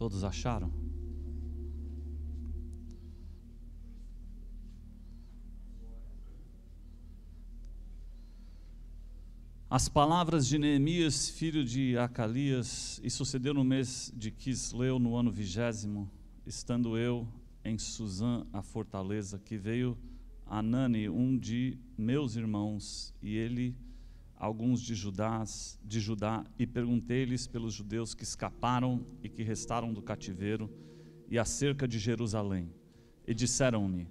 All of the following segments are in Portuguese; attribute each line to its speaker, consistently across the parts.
Speaker 1: Todos acharam? As palavras de Neemias, filho de Acalias, e sucedeu no mês de Quisleu, no ano vigésimo, estando eu em Suzã, a fortaleza, que veio Anani, um de meus irmãos, e ele alguns de, Judás, de Judá e perguntei-lhes pelos judeus que escaparam e que restaram do cativeiro e acerca de Jerusalém. E disseram-me: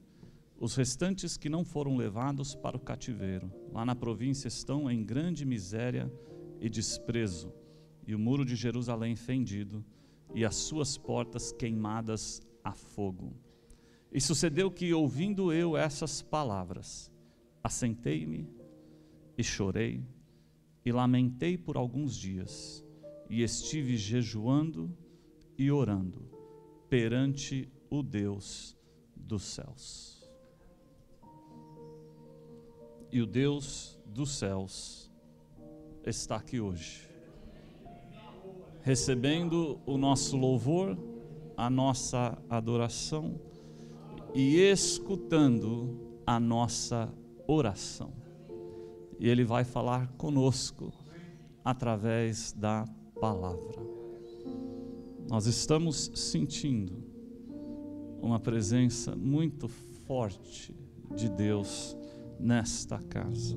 Speaker 1: Os restantes que não foram levados para o cativeiro, lá na província, estão em grande miséria e desprezo, e o muro de Jerusalém fendido, e as suas portas queimadas a fogo. E sucedeu que, ouvindo eu essas palavras, assentei-me e chorei e lamentei por alguns dias, e estive jejuando e orando perante o Deus dos céus. E o Deus dos céus está aqui hoje, recebendo o nosso louvor, a nossa adoração e escutando a nossa oração e Ele vai falar conosco através da palavra. Nós estamos sentindo uma presença muito forte de Deus nesta casa.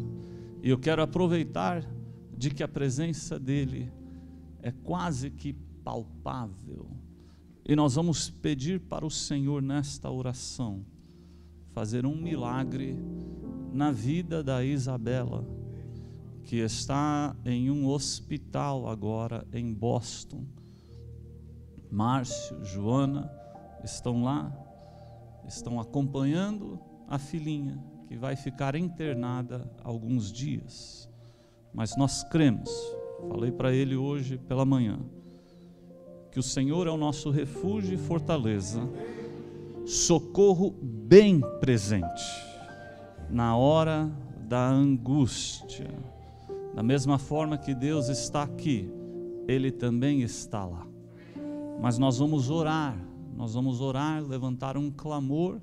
Speaker 1: E eu quero aproveitar de que a presença dele é quase que palpável. E nós vamos pedir para o Senhor nesta oração fazer um milagre na vida da Isabela, que está em um hospital agora em Boston. Márcio, Joana estão lá, estão acompanhando a filhinha que vai ficar internada alguns dias. Mas nós cremos, falei para ele hoje pela manhã, que o Senhor é o nosso refúgio e fortaleza, socorro bem presente na hora da angústia. Da mesma forma que Deus está aqui, Ele também está lá. Mas nós vamos orar, nós vamos orar, levantar um clamor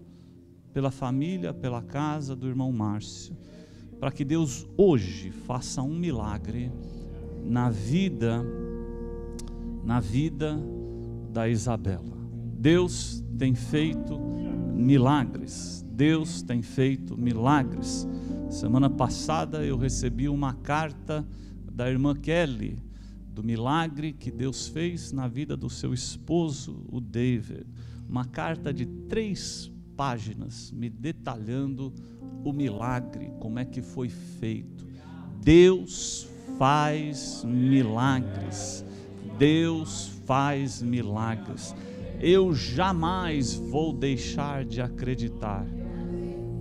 Speaker 1: pela família, pela casa do irmão Márcio, para que Deus hoje faça um milagre na vida, na vida da Isabela. Deus tem feito milagres, Deus tem feito milagres. Semana passada eu recebi uma carta da irmã Kelly, do milagre que Deus fez na vida do seu esposo, o David. Uma carta de três páginas me detalhando o milagre, como é que foi feito. Deus faz milagres. Deus faz milagres. Eu jamais vou deixar de acreditar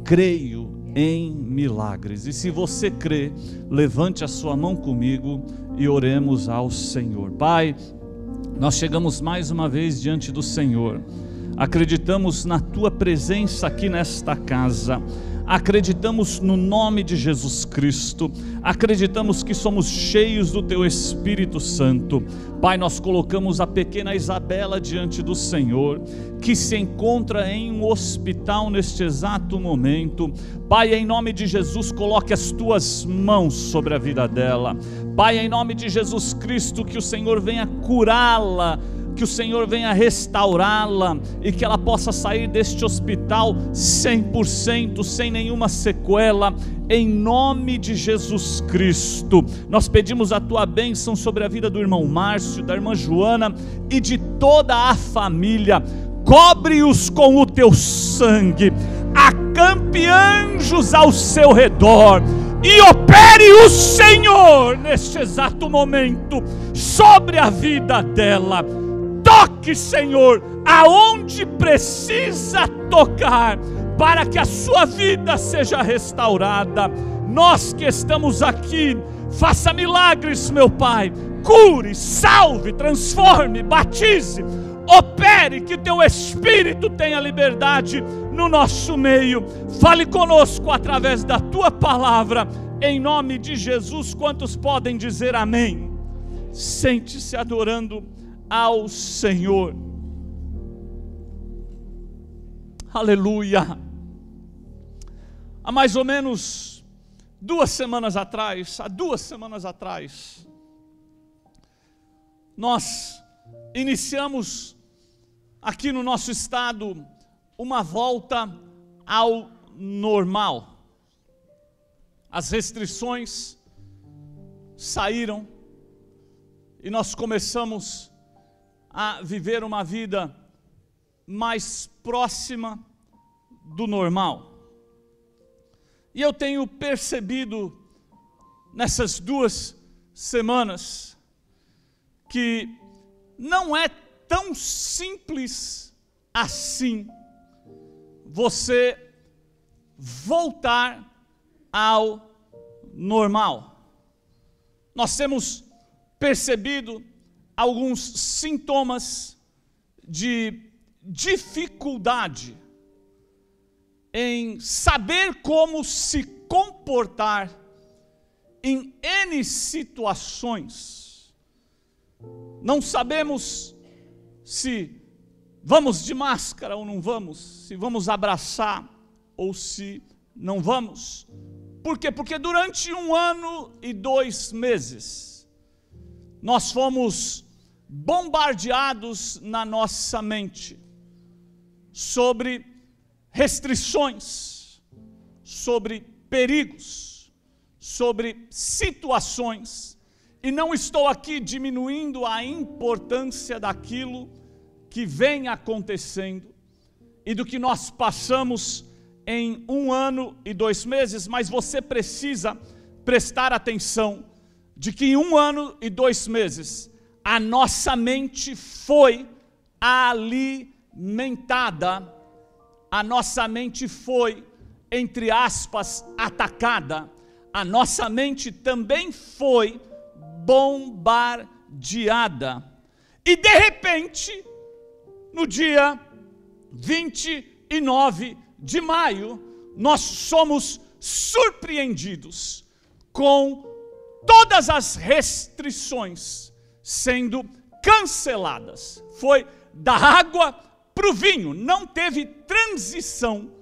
Speaker 1: creio em milagres. E se você crê, levante a sua mão comigo e oremos ao Senhor. Pai, nós chegamos mais uma vez diante do Senhor. Acreditamos na tua presença aqui nesta casa acreditamos no nome de Jesus Cristo, acreditamos que somos cheios do Teu Espírito Santo. Pai, nós colocamos a pequena Isabela diante do Senhor, que se encontra em um hospital neste exato momento. Pai, em nome de Jesus, coloque as tuas mãos sobre a vida dela. Pai, em nome de Jesus Cristo, que o Senhor venha curá-la que o Senhor venha restaurá-la e que ela possa sair deste hospital 100%, sem nenhuma sequela, em nome de Jesus Cristo. Nós pedimos a tua bênção sobre a vida do irmão Márcio, da irmã Joana e de toda a família. Cobre-os com o teu sangue, acampe anjos ao seu redor e opere o Senhor neste exato momento sobre a vida dela Toque, Senhor, aonde precisa tocar para que a sua vida seja restaurada. Nós que estamos aqui, faça milagres, meu Pai. Cure, salve, transforme, batize, opere, que teu Espírito tenha liberdade no nosso meio. Fale conosco através da tua palavra, em nome de Jesus. Quantos podem dizer amém? Sente-se adorando ao Senhor. Aleluia. Há mais ou menos duas semanas atrás, há duas semanas atrás, nós iniciamos aqui no nosso estado uma volta ao normal. As restrições saíram e nós começamos a viver uma vida mais próxima do normal. E eu tenho percebido nessas duas semanas que não é tão simples assim você voltar ao normal. Nós temos percebido alguns sintomas de dificuldade em saber como se comportar em N situações. Não sabemos se vamos de máscara ou não vamos, se vamos abraçar ou se não vamos. Por quê? Porque durante um ano e dois meses, nós fomos bombardeados na nossa mente sobre restrições, sobre perigos, sobre situações, e não estou aqui diminuindo a importância daquilo que vem acontecendo e do que nós passamos em um ano e dois meses, mas você precisa prestar atenção de que em um ano e dois meses a nossa mente foi alimentada, a nossa mente foi, entre aspas, atacada, a nossa mente também foi bombardeada. E de repente, no dia 29 de maio, nós somos surpreendidos com todas as restrições sendo canceladas. Foi da água para o vinho, não teve transição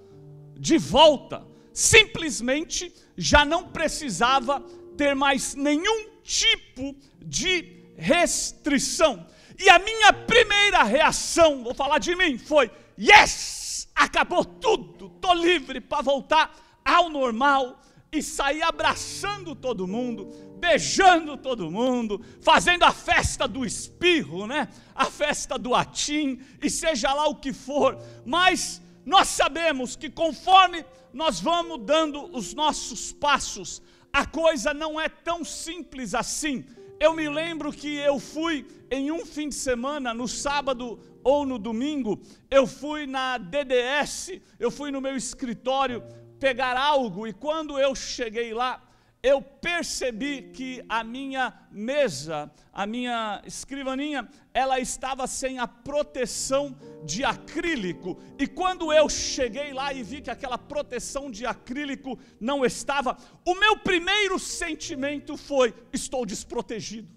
Speaker 1: de volta. Simplesmente já não precisava ter mais nenhum tipo de restrição. E a minha primeira reação, vou falar de mim, foi: yes, acabou tudo, tô livre para voltar ao normal e sair abraçando todo mundo beijando todo mundo, fazendo a festa do espirro, né? A festa do atim e seja lá o que for, mas nós sabemos que conforme nós vamos dando os nossos passos, a coisa não é tão simples assim. Eu me lembro que eu fui em um fim de semana, no sábado ou no domingo, eu fui na DDS, eu fui no meu escritório pegar algo e quando eu cheguei lá, eu percebi que a minha mesa, a minha escrivaninha, ela estava sem a proteção de acrílico. E quando eu cheguei lá e vi que aquela proteção de acrílico não estava, o meu primeiro sentimento foi: estou desprotegido.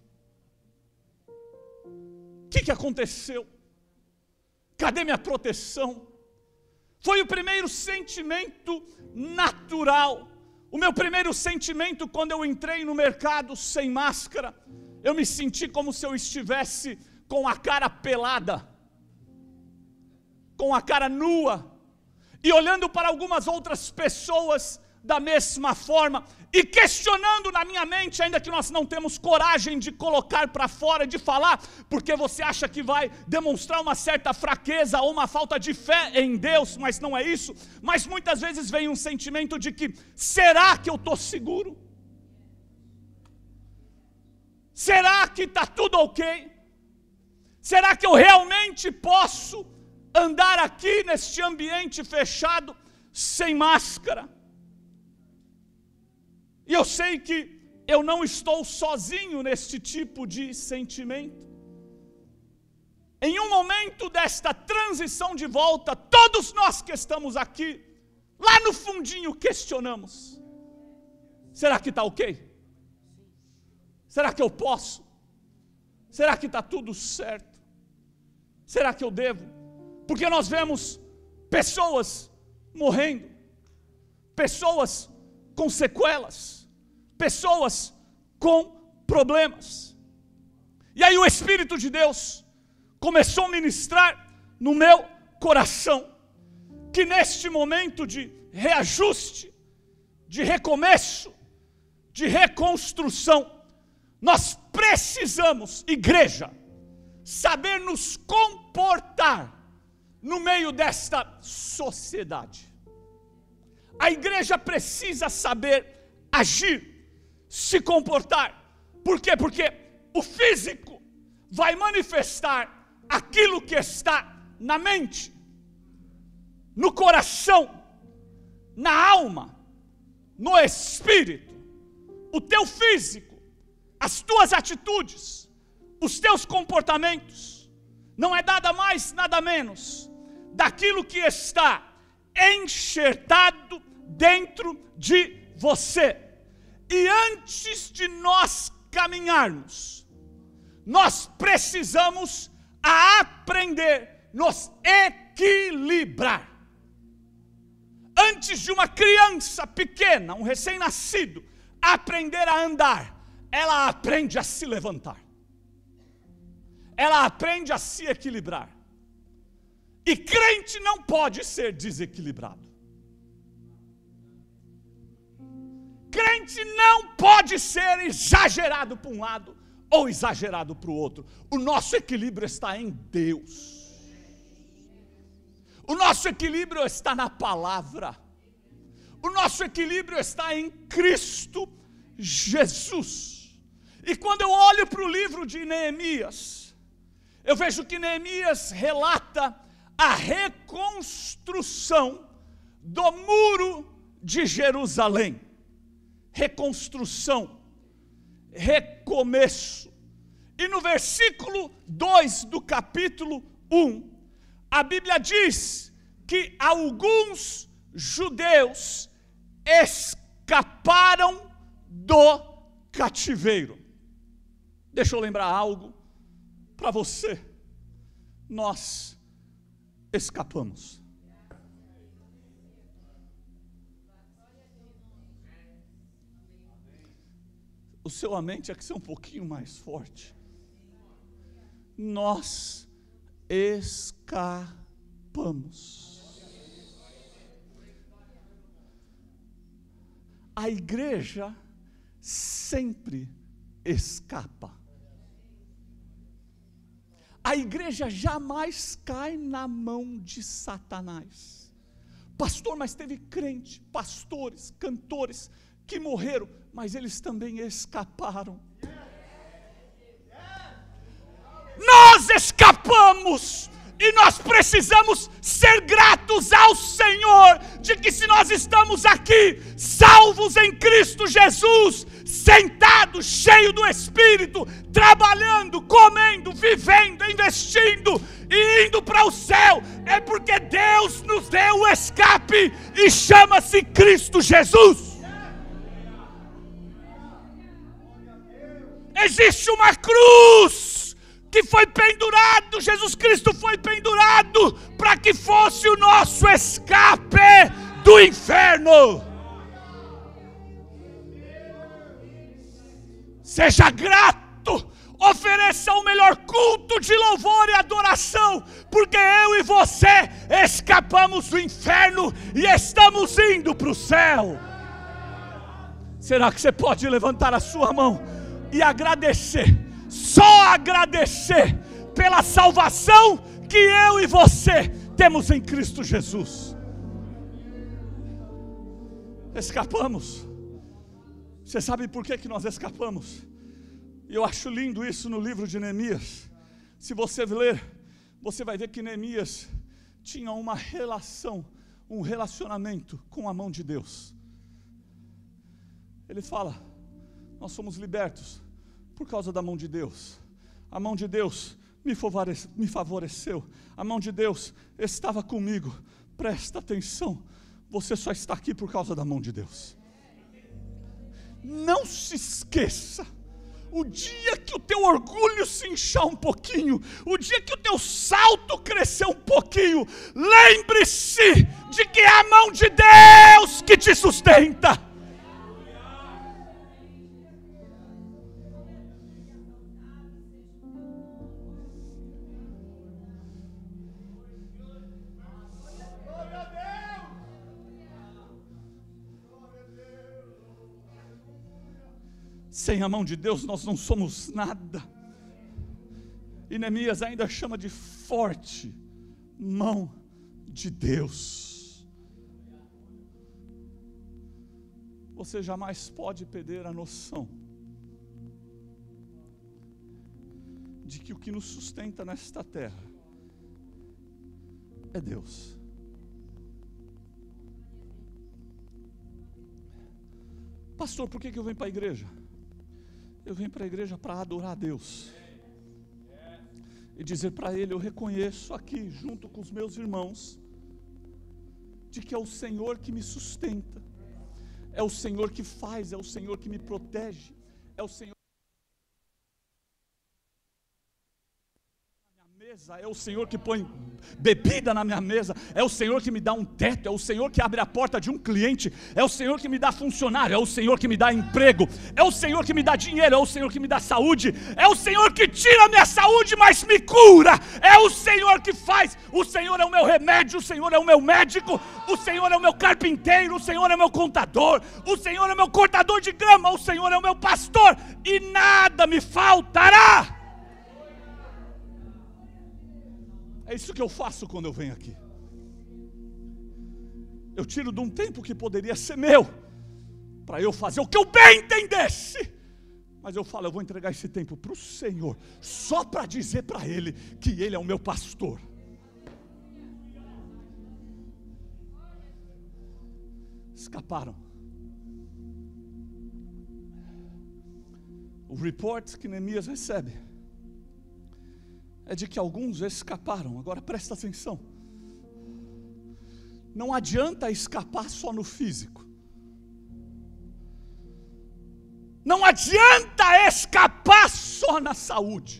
Speaker 1: O que, que aconteceu? Cadê minha proteção? Foi o primeiro sentimento natural o meu primeiro sentimento quando eu entrei no mercado sem máscara, eu me senti como se eu estivesse com a cara pelada, com a cara nua, e olhando para algumas outras pessoas da mesma forma, e questionando na minha mente, ainda que nós não temos coragem de colocar para fora, de falar, porque você acha que vai demonstrar uma certa fraqueza ou uma falta de fé em Deus, mas não é isso. Mas muitas vezes vem um sentimento de que será que eu estou seguro? Será que está tudo ok? Será que eu realmente posso andar aqui neste ambiente fechado sem máscara? E eu sei que eu não estou sozinho neste tipo de sentimento. Em um momento desta transição de volta, todos nós que estamos aqui, lá no fundinho questionamos: será que está ok? Será que eu posso? Será que está tudo certo? Será que eu devo? Porque nós vemos pessoas morrendo, pessoas com sequelas, pessoas com problemas. E aí o Espírito de Deus começou a ministrar no meu coração que neste momento de reajuste, de recomeço, de reconstrução, nós precisamos, igreja, saber nos comportar no meio desta sociedade. A igreja precisa saber agir se comportar. Por quê? Porque o físico vai manifestar aquilo que está na mente, no coração, na alma, no espírito. O teu físico, as tuas atitudes, os teus comportamentos, não é nada mais, nada menos daquilo que está enxertado dentro de você. E antes de nós caminharmos, nós precisamos aprender, nos equilibrar. Antes de uma criança pequena, um recém-nascido, aprender a andar, ela aprende a se levantar. Ela aprende a se equilibrar. E crente não pode ser desequilibrado. crente não pode ser exagerado para um lado ou exagerado para o outro. O nosso equilíbrio está em Deus. O nosso equilíbrio está na palavra. O nosso equilíbrio está em Cristo Jesus. E quando eu olho para o livro de Neemias, eu vejo que Neemias relata a reconstrução do muro de Jerusalém reconstrução, recomeço. E no versículo 2 do capítulo 1, a Bíblia diz que alguns judeus escaparam do cativeiro. Deixa eu lembrar algo para você. Nós escapamos. o seu amém tinha que ser um pouquinho mais forte. Nós escapamos. A igreja sempre escapa. A igreja jamais cai na mão de Satanás. Pastor, mas teve crente, pastores, cantores, que morreram, mas eles também escaparam. Nós escapamos. E nós precisamos ser gratos ao Senhor de que se nós estamos aqui, salvos em Cristo Jesus, sentados, cheio do Espírito, trabalhando, comendo, vivendo, investindo e indo para o céu, é porque Deus nos deu o escape e chama-se Cristo Jesus. Existe uma cruz que foi pendurado, Jesus Cristo foi pendurado para que fosse o nosso escape do inferno. Seja grato, ofereça o melhor culto de louvor e adoração, porque eu e você escapamos do inferno e estamos indo para o céu. Será que você pode levantar a sua mão? e agradecer, só agradecer pela salvação que eu e você temos em Cristo Jesus. Escapamos. Você sabe por que, que nós escapamos? Eu acho lindo isso no livro de Neemias. Se você ler, você vai ver que Neemias tinha uma relação, um relacionamento com a mão de Deus. Ele fala: nós somos libertos por causa da mão de Deus. A mão de Deus me favoreceu, a mão de Deus estava comigo. Presta atenção, você só está aqui por causa da mão de Deus. Não se esqueça o dia que o teu orgulho se inchar um pouquinho, o dia que o teu salto crescer um pouquinho, lembre-se de que é a mão de Deus que te sustenta. Sem a mão de Deus nós não somos nada. E Neemias ainda chama de forte mão de Deus. Você jamais pode perder a noção de que o que nos sustenta nesta terra é Deus. Pastor, por que eu venho para a igreja? Eu vim para a igreja para adorar a Deus e dizer para Ele: Eu reconheço aqui, junto com os meus irmãos, de que é o Senhor que me sustenta, é o Senhor que faz, é o Senhor que me protege, é o Senhor. mesa, é o Senhor que põe bebida na minha mesa, é o Senhor que me dá um teto, é o Senhor que abre a porta de um cliente, é o Senhor que me dá funcionário, é o Senhor que me dá emprego, é o Senhor que me dá dinheiro, é o Senhor que me dá saúde, é o Senhor que tira a minha saúde, mas me cura, é o Senhor que faz, o Senhor é o meu remédio, o Senhor é o meu médico, o Senhor é o meu carpinteiro, o Senhor é o meu contador, o Senhor é o meu cortador de grama, o Senhor é o meu pastor, e nada me faltará. É isso que eu faço quando eu venho aqui. Eu tiro de um tempo que poderia ser meu, para eu fazer o que eu bem entendesse. Mas eu falo, eu vou entregar esse tempo para o Senhor, só para dizer para Ele que Ele é o meu pastor. Escaparam. O report que Neemias recebe é de que alguns escaparam. Agora presta atenção. Não adianta escapar só no físico. Não adianta escapar só na saúde,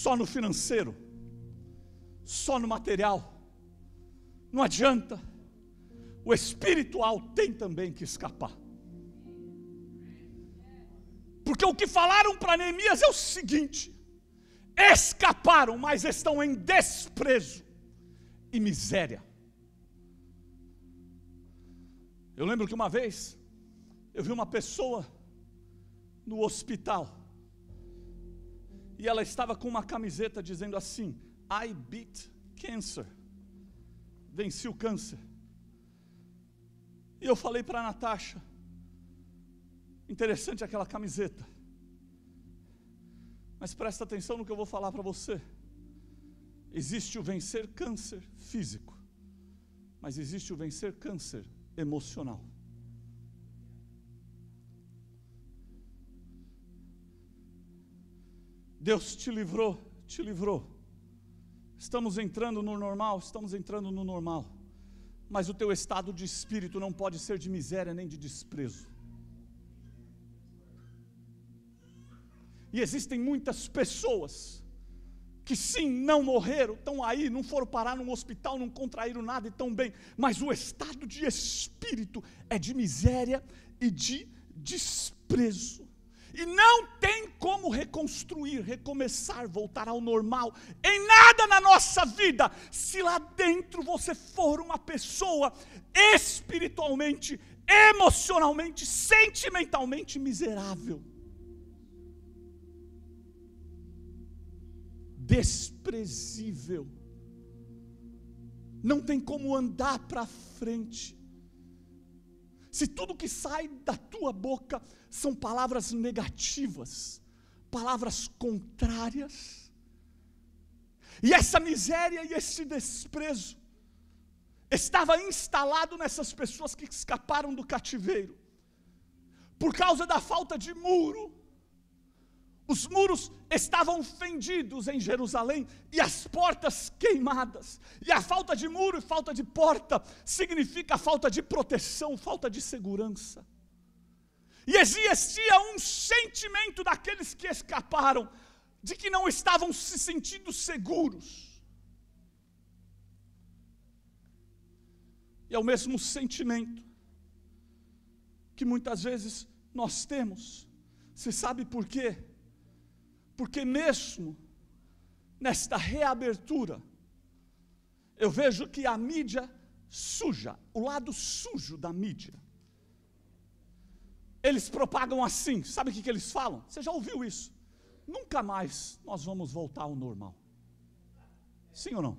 Speaker 1: só no financeiro, só no material. Não adianta. O espiritual tem também que escapar. Porque o que falaram para Neemias é o seguinte: escaparam, mas estão em desprezo e miséria. Eu lembro que uma vez eu vi uma pessoa no hospital e ela estava com uma camiseta dizendo assim: I beat cancer. Venci o câncer. E eu falei para a Natasha: interessante aquela camiseta. Mas presta atenção no que eu vou falar para você. Existe o vencer câncer físico, mas existe o vencer câncer emocional. Deus te livrou, te livrou. Estamos entrando no normal, estamos entrando no normal. Mas o teu estado de espírito não pode ser de miséria nem de desprezo. E existem muitas pessoas que sim, não morreram, estão aí, não foram parar num hospital, não contraíram nada e estão bem, mas o estado de espírito é de miséria e de desprezo. E não tem como reconstruir, recomeçar, voltar ao normal em nada na nossa vida, se lá dentro você for uma pessoa espiritualmente, emocionalmente, sentimentalmente miserável. desprezível. Não tem como andar para frente. Se tudo que sai da tua boca são palavras negativas, palavras contrárias, e essa miséria e esse desprezo estava instalado nessas pessoas que escaparam do cativeiro, por causa da falta de muro, os muros estavam fendidos em Jerusalém e as portas queimadas. E a falta de muro e falta de porta significa falta de proteção, falta de segurança. E existia um sentimento daqueles que escaparam de que não estavam se sentindo seguros. E é o mesmo sentimento que muitas vezes nós temos. Você sabe por quê? porque mesmo nesta reabertura, eu vejo que a mídia suja, o lado sujo da mídia, eles propagam assim, sabe o que, que eles falam? Você já ouviu isso? Nunca mais nós vamos voltar ao normal. Sim ou não?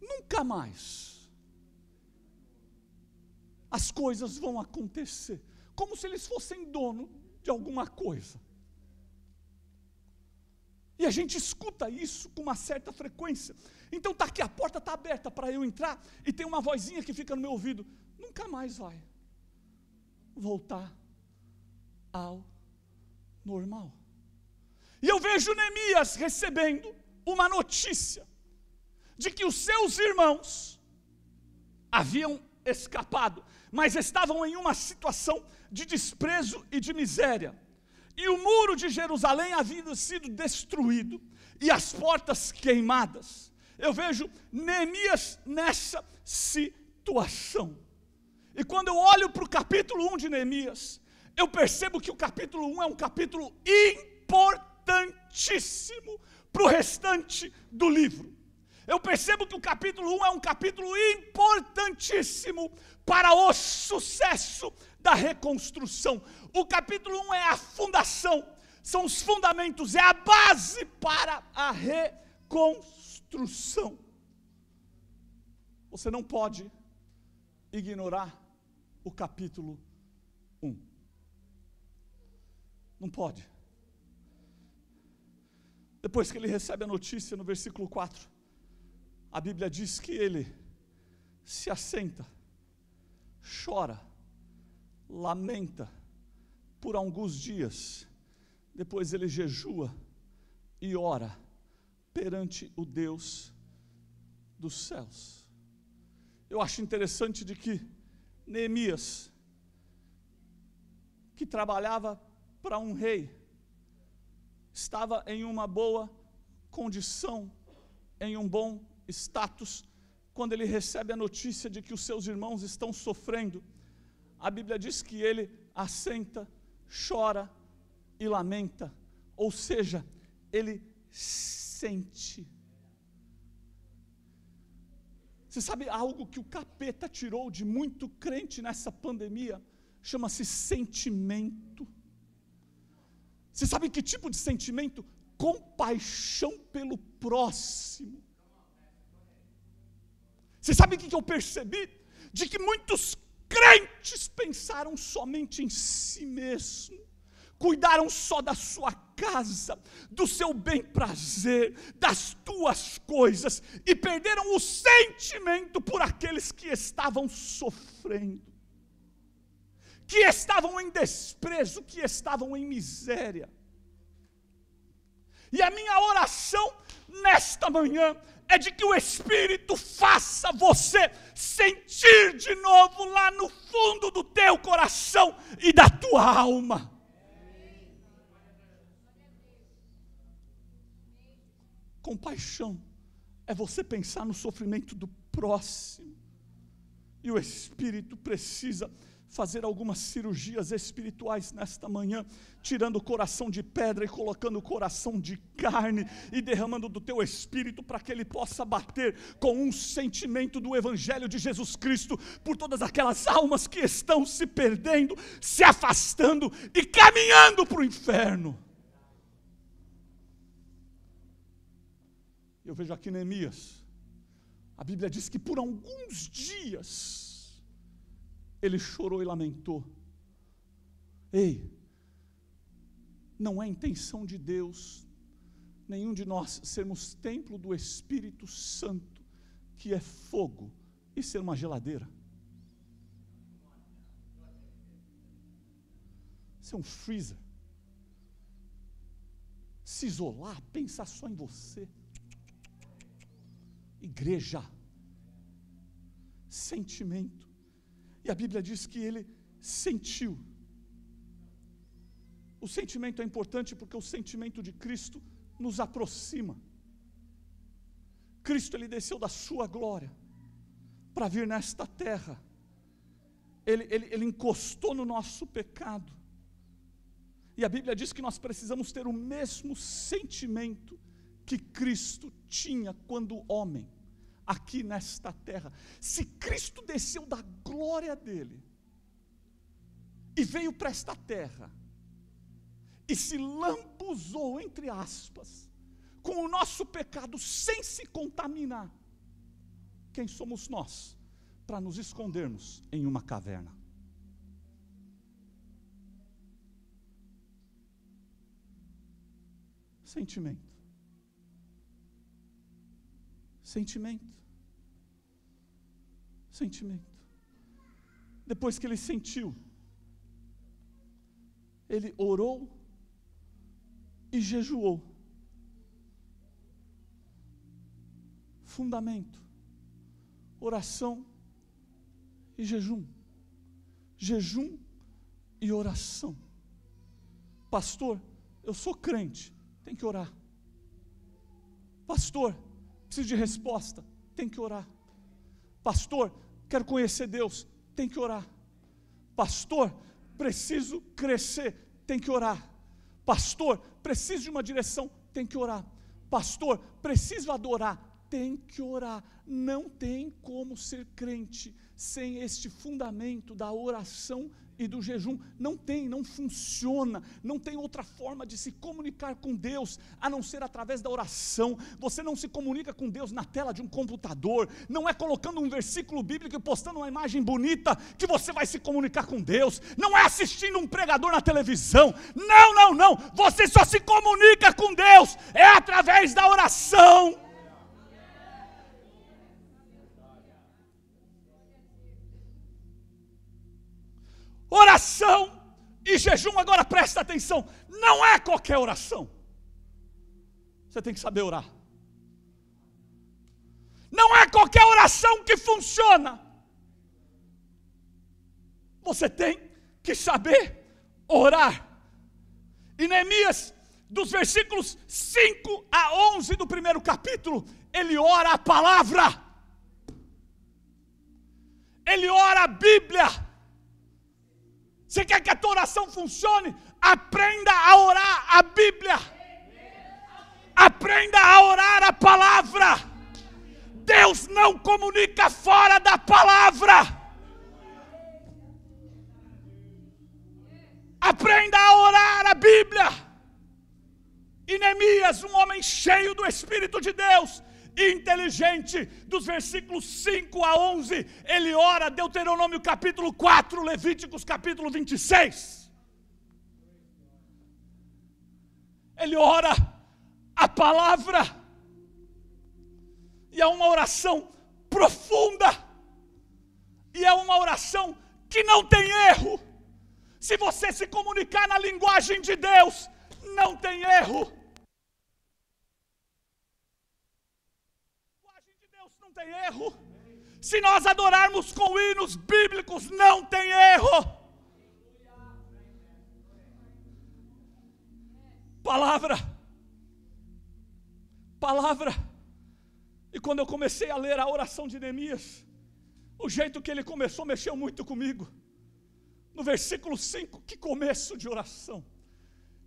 Speaker 1: Nunca mais. As coisas vão acontecer como se eles fossem dono de alguma coisa. E a gente escuta isso com uma certa frequência. Então tá aqui, a porta está aberta para eu entrar e tem uma vozinha que fica no meu ouvido. Nunca mais vai voltar ao normal. E eu vejo Neemias recebendo uma notícia de que os seus irmãos haviam escapado, mas estavam em uma situação de desprezo e de miséria. E o muro de Jerusalém havia sido destruído e as portas queimadas. Eu vejo Neemias nessa situação. E quando eu olho para o capítulo 1 de Neemias, eu percebo que o capítulo 1 é um capítulo importantíssimo para o restante do livro. Eu percebo que o capítulo 1 é um capítulo importantíssimo para o sucesso da reconstrução. O capítulo 1 é a fundação, são os fundamentos, é a base para a reconstrução. Você não pode ignorar o capítulo 1. Não pode. Depois que ele recebe a notícia, no versículo 4, a Bíblia diz que ele se assenta chora, lamenta por alguns dias, depois ele jejua e ora perante o Deus dos céus. Eu acho interessante de que Neemias, que trabalhava para um rei, estava em uma boa condição, em um bom status quando ele recebe a notícia de que os seus irmãos estão sofrendo, a Bíblia diz que ele assenta, chora e lamenta, ou seja, ele sente. Você sabe algo que o capeta tirou de muito crente nessa pandemia? Chama-se sentimento. Você sabe que tipo de sentimento? Compaixão pelo próximo. Você sabe o que eu percebi? De que muitos crentes pensaram somente em si mesmo, cuidaram só da sua casa, do seu bem-prazer, das tuas coisas, e perderam o sentimento por aqueles que estavam sofrendo, que estavam em desprezo, que estavam em miséria. E a minha oração nesta manhã é de que o Espírito faça você sentir de novo lá no fundo do teu coração e da tua alma. Compaixão é você pensar no sofrimento do próximo, e o Espírito precisa fazer algumas cirurgias espirituais nesta manhã, tirando o coração de pedra e colocando o coração de carne e derramando do teu espírito para que ele possa bater com um sentimento do evangelho de Jesus Cristo por todas aquelas almas que estão se perdendo, se afastando e caminhando para o inferno. Eu vejo aqui Neemias. A Bíblia diz que por alguns dias ele chorou e lamentou. Ei, não é intenção de Deus nenhum de nós sermos templo do Espírito Santo, que é fogo, e ser uma geladeira. Ser um freezer. Se isolar, pensar só em você. Igreja. Sentimento e a Bíblia diz que ele sentiu. O sentimento é importante porque o sentimento de Cristo nos aproxima. Cristo ele desceu da sua glória para vir nesta terra. Ele, ele, ele encostou no nosso pecado. E a Bíblia diz que nós precisamos ter o mesmo sentimento que Cristo tinha quando homem aqui nesta terra. Se Cristo desceu da glória dele e veio para esta terra e se lambuzou, entre aspas, com o nosso pecado sem se contaminar, quem somos nós para nos escondermos em uma caverna? Sentimento. Sentimento. Sentimento. Depois que ele sentiu, ele orou e jejuou. Fundamento. Oração e jejum. Jejum e oração. Pastor, eu sou crente, tem que orar. Pastor, preciso de resposta, tem que orar. Pastor, quero conhecer Deus, tem que orar. Pastor, preciso crescer, tem que orar. Pastor, preciso de uma direção, tem que orar. Pastor, preciso adorar, tem que orar. Não tem como ser crente sem este fundamento da oração e do jejum. Não tem, não funciona, não tem outra forma de se comunicar com Deus a não ser através da oração. Você não se comunica com Deus na tela de um computador, não é colocando um versículo bíblico e postando uma imagem bonita que você vai se comunicar com Deus, não é assistindo um pregador na televisão. Não, não, não. Você só se comunica com Deus é através da oração. Oração e jejum, agora presta atenção, não é qualquer oração. Você tem que saber orar. Não é qualquer oração que funciona. Você tem que saber orar. E Neemias, dos versículos 5 a 11 do primeiro capítulo, ele ora a palavra. Ele ora a Bíblia você quer que a tua oração funcione? Aprenda a orar a Bíblia. Aprenda a orar a palavra. Deus não comunica fora da palavra. Aprenda a orar a Bíblia. E Neemias, um homem cheio do Espírito de Deus, inteligente, dos versículos 5 a 11, ele ora Deuteronômio capítulo 4, Levíticos capítulo 26. Ele ora a palavra, e é uma oração profunda, e é uma oração que não tem erro. Se você se comunicar na linguagem de Deus, não tem erro. tem erro. Se nós adorarmos com hinos bíblicos, não tem erro. Palavra. Palavra. E quando eu comecei a ler a oração de Neemias, o jeito que ele começou mexeu muito comigo. No versículo 5, que começo de oração.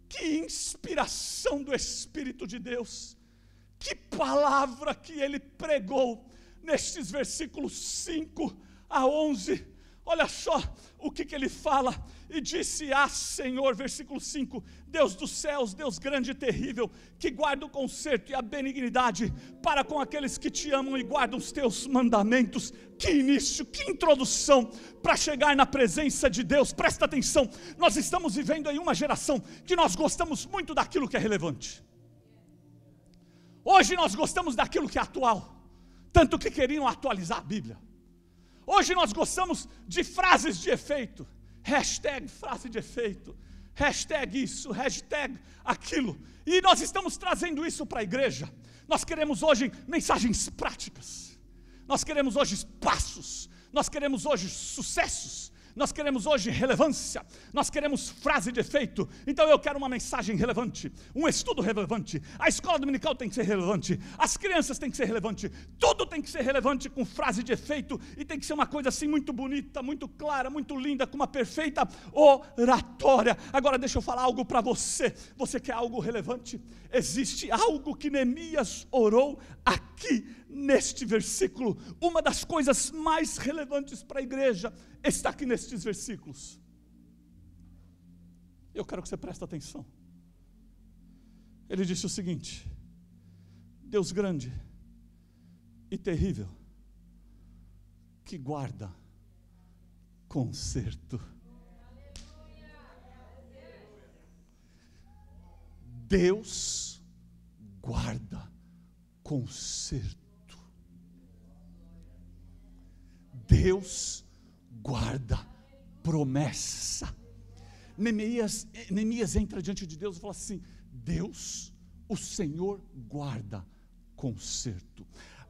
Speaker 1: Que inspiração do Espírito de Deus. Que palavra que ele pregou nestes versículos 5 a 11. Olha só o que, que, ele fala. E disse: Ah, Senhor, versículo 5: Deus dos céus, Deus grande e terrível, que guarda o conserto e a benignidade para com aqueles que te amam e guardam os teus mandamentos. Que início, que introdução para chegar na presença de Deus. Presta atenção, nós estamos vivendo em uma geração que nós gostamos muito daquilo que é relevante. Hoje nós gostamos daquilo que é atual tanto que queriam atualizar a Bíblia. Hoje nós gostamos de frases de efeito, hashtag frase de efeito, hashtag isso, hashtag aquilo, e nós estamos trazendo isso para a igreja. Nós queremos hoje mensagens práticas, nós queremos hoje passos, nós queremos hoje sucessos, nós queremos hoje relevância, nós queremos frase de efeito. Então eu quero uma mensagem relevante, um estudo relevante. A escola dominical tem que ser relevante, as crianças têm que ser relevante, tudo tem que ser relevante com frase de efeito e tem que ser uma coisa assim muito bonita, muito clara, muito linda, com uma perfeita oratória. Agora deixa eu falar algo para você. Você quer algo relevante? Existe algo que Neemias orou aqui neste versículo. Uma das coisas mais relevantes para a igreja está aqui nestes versículos. Eu quero que você preste atenção. Ele disse o seguinte: Deus grande e terrível, que guarda conserto. Deus guarda conserto. Deus guarda promessa. Neemias, Neemias entra diante de Deus e fala assim: Deus, o Senhor guarda conserto.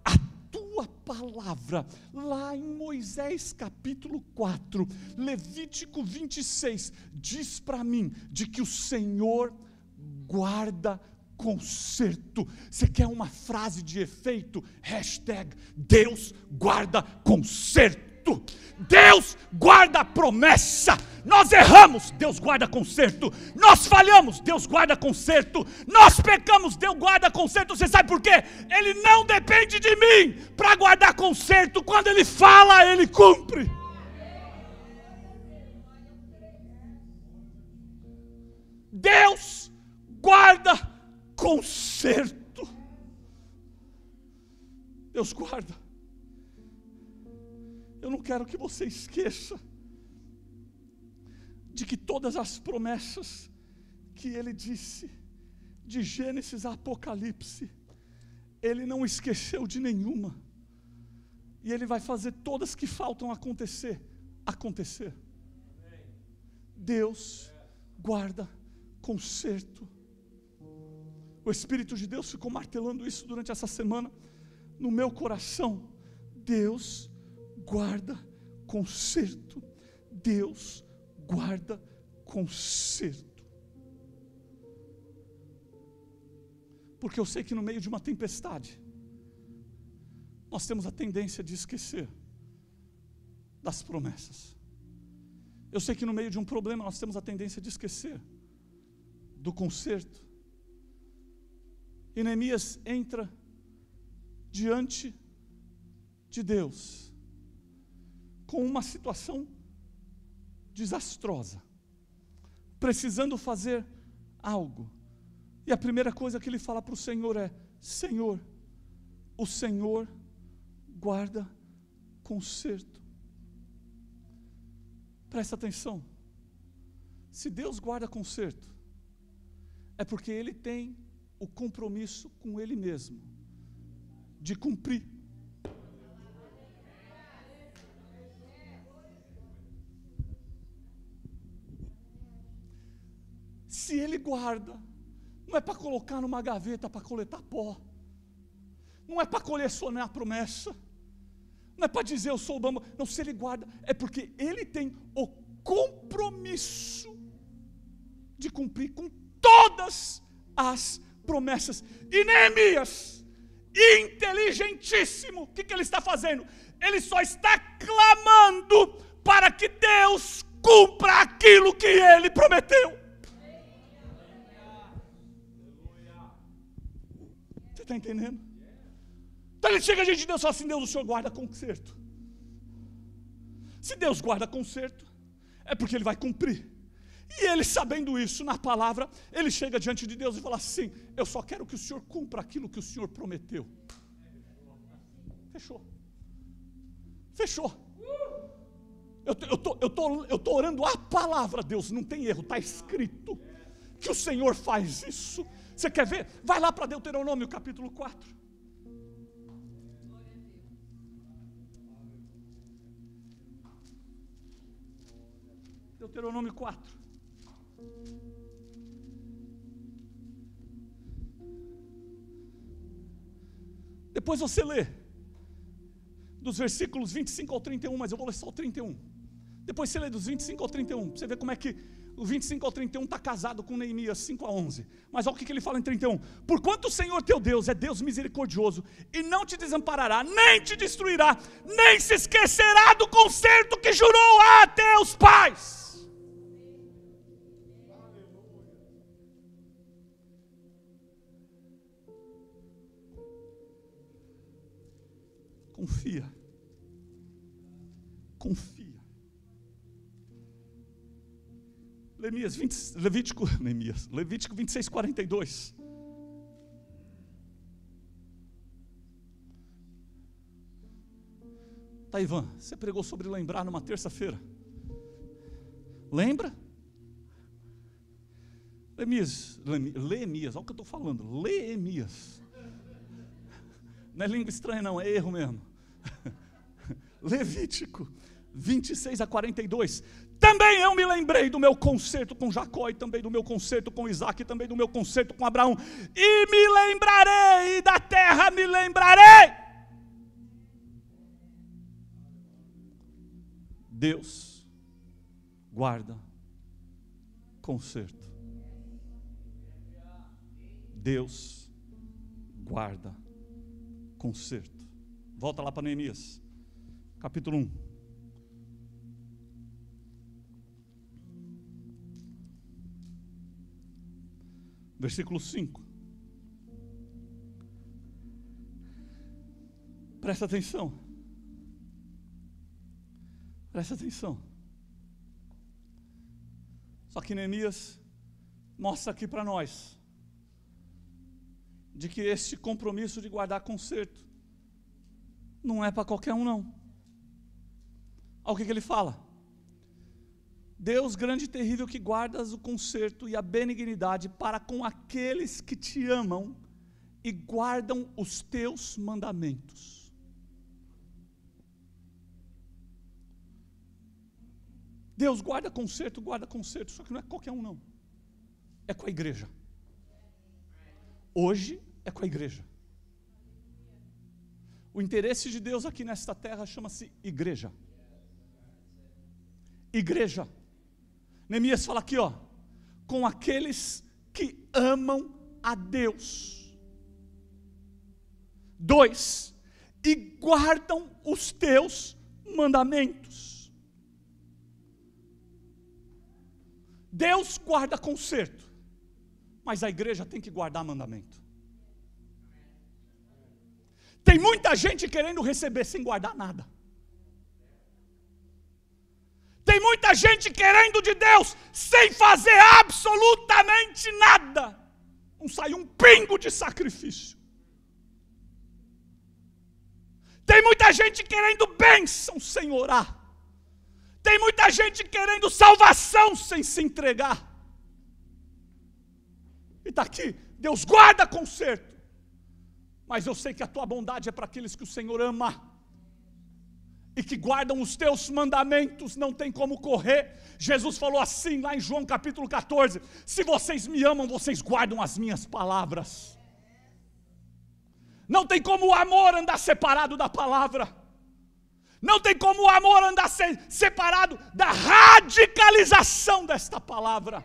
Speaker 1: A tua palavra, lá em Moisés capítulo 4, Levítico 26, diz para mim de que o Senhor guarda conserto conserto. Você quer uma frase de efeito? Hashtag Deus guarda conserto. Deus guarda promessa. Nós erramos, Deus guarda conserto. Nós falhamos, Deus guarda conserto. Nós pecamos, Deus guarda conserto. Você sabe por quê? Ele não depende de mim para guardar conserto. Quando ele fala, ele cumpre. Deus guarda conserto. Deus guarda. Eu não quero que você esqueça de que todas as promessas que ele disse, de Gênesis a Apocalipse, ele não esqueceu de nenhuma. E ele vai fazer todas que faltam acontecer, acontecer. Deus guarda conserto o Espírito de Deus ficou martelando isso durante essa semana no meu coração. Deus guarda conserto. Deus guarda conserto. Porque eu sei que no meio de uma tempestade, nós temos a tendência de esquecer das promessas. Eu sei que no meio de um problema nós temos a tendência de esquecer do conserto e Neemias entra diante de Deus com uma situação desastrosa, precisando fazer algo. E a primeira coisa que ele fala para o Senhor é: Senhor, o Senhor guarda conserto. Presta atenção. Se Deus guarda conserto, é porque Ele tem o compromisso com ele mesmo de cumprir. Se ele guarda, não é para colocar numa gaveta para coletar pó, não é para colecionar promessa, não é para dizer eu sou o bambu, não, se ele guarda, é porque ele tem o compromisso de cumprir com todas as promessas. E Neemias, inteligentíssimo, o que, que ele está fazendo? Ele só está clamando para que Deus cumpra aquilo que ele prometeu. Você está entendendo? Então ele chega a gente de Deus e fala assim: Deus, o Senhor guarda conserto. Se Deus guarda conserto, é porque ele vai cumprir. E ele, sabendo isso na palavra, ele chega diante de Deus e fala assim: Eu só quero que o Senhor cumpra aquilo que o Senhor prometeu. Fechou. Fechou. Eu estou eu tô, eu tô orando a palavra, Deus, não tem erro, está escrito que o Senhor faz isso. Você quer ver? Vai lá para Deuteronômio capítulo 4. Deuteronômio 4. Depois você lê dos versículos 25 ao 31, mas eu vou ler só o 31. Depois você lê dos 25 ao 31, para você ver como é que o 25 ao 31 está casado com Neemias 5 a 11. Mas olha o que, que ele fala em 31. Porquanto o Senhor teu Deus é Deus misericordioso e não te desamparará, nem te destruirá, nem se esquecerá do conserto que jurou a teus pais. Confia. Confia. Lemias 20, Levítico, Lemias, Levítico 26, 42. Tá, Ivan, você pregou sobre lembrar numa terça-feira. Lembra? Lemias, Lemias, olha o que eu estou falando, Lemias. Não é língua estranha, não, é erro mesmo. Levítico 26 a 42. Também eu me lembrei do meu concerto com Jacó, e também do meu concerto com Isaac, e também do meu concerto com Abraão, e me lembrarei, e da terra me lembrarei. Deus guarda concerto. Deus guarda concerto. Volta lá para Neemias, capítulo 1. Versículo 5. Presta atenção. Presta atenção. Só que Neemias mostra aqui para nós de que este compromisso de guardar conserto não é para qualquer um, não. Olha o que, que ele fala. Deus grande e terrível que guardas o conserto e a benignidade para com aqueles que te amam e guardam os teus mandamentos. Deus guarda conserto, guarda conserto, só que não é qualquer um não. É com a igreja. Hoje é com a igreja. O interesse de Deus aqui nesta terra chama-se igreja. Igreja. Neemias fala aqui, ó, com aqueles que amam a Deus. Dois, e guardam os teus mandamentos. Deus guarda conserto, mas a igreja tem que guardar mandamento. Tem muita gente querendo receber sem guardar nada. Tem muita gente querendo de Deus sem fazer absolutamente nada. Não sai um pingo de sacrifício. Tem muita gente querendo bênção sem orar. Tem muita gente querendo salvação sem se entregar. E está aqui, Deus guarda conserto mas eu sei que a tua bondade é para aqueles que o Senhor ama e que guardam os teus mandamentos, não tem como correr. Jesus falou assim lá em João capítulo 14: Se vocês me amam, vocês guardam as minhas palavras. Não tem como o amor andar separado da palavra. Não tem como o amor andar separado da radicalização desta palavra.